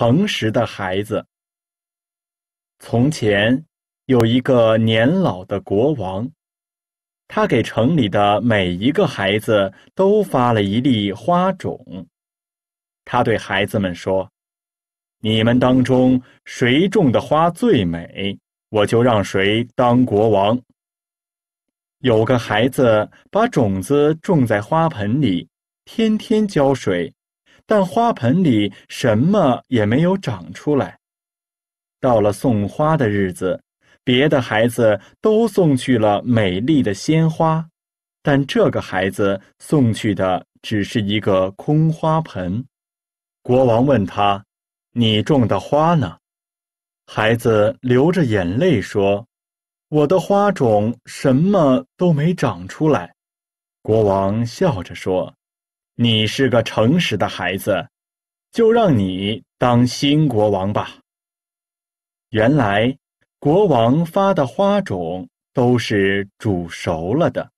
诚实的孩子。从前有一个年老的国王，他给城里的每一个孩子都发了一粒花种。他对孩子们说：“你们当中谁种的花最美，我就让谁当国王。”有个孩子把种子种在花盆里，天天浇水。但花盆里什么也没有长出来。到了送花的日子，别的孩子都送去了美丽的鲜花，但这个孩子送去的只是一个空花盆。国王问他：“你种的花呢？”孩子流着眼泪说：“我的花种什么都没长出来。”国王笑着说。你是个诚实的孩子，就让你当新国王吧。原来，国王发的花种都是煮熟了的。